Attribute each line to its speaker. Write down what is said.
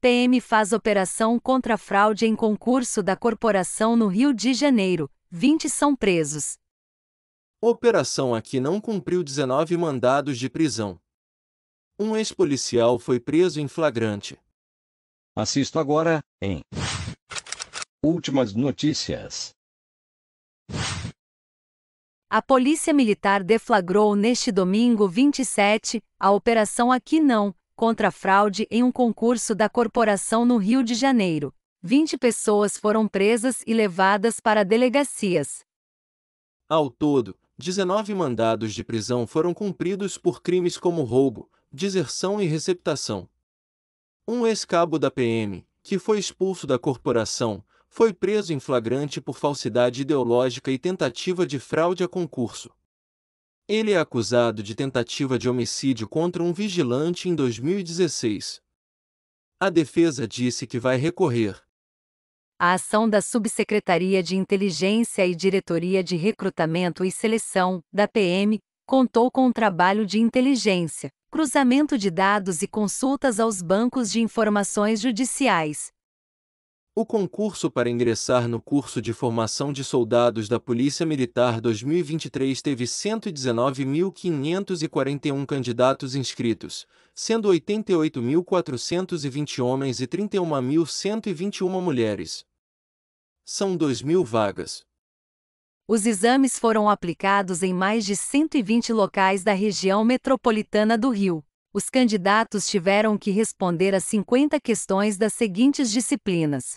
Speaker 1: PM faz operação contra fraude em concurso da corporação no Rio de Janeiro. 20 são presos.
Speaker 2: Operação aqui não cumpriu 19 mandados de prisão. Um ex-policial foi preso em flagrante. Assisto agora em Últimas notícias.
Speaker 1: A Polícia Militar deflagrou neste domingo 27 a Operação Aqui Não, contra a fraude em um concurso da corporação no Rio de Janeiro. 20 pessoas foram presas e levadas para delegacias.
Speaker 2: Ao todo, 19 mandados de prisão foram cumpridos por crimes como roubo, deserção e receptação. Um ex-cabo da PM, que foi expulso da corporação, foi preso em flagrante por falsidade ideológica e tentativa de fraude a concurso. Ele é acusado de tentativa de homicídio contra um vigilante em 2016. A defesa disse que vai recorrer.
Speaker 1: A ação da Subsecretaria de Inteligência e Diretoria de Recrutamento e Seleção, da PM, contou com um trabalho de inteligência, cruzamento de dados e consultas aos bancos de informações judiciais,
Speaker 2: o concurso para ingressar no curso de formação de soldados da Polícia Militar 2023 teve 119.541 candidatos inscritos, sendo 88.420 homens e 31.121 mulheres. São 2.000 vagas.
Speaker 1: Os exames foram aplicados em mais de 120 locais da região metropolitana do Rio. Os candidatos tiveram que responder a 50 questões das seguintes disciplinas: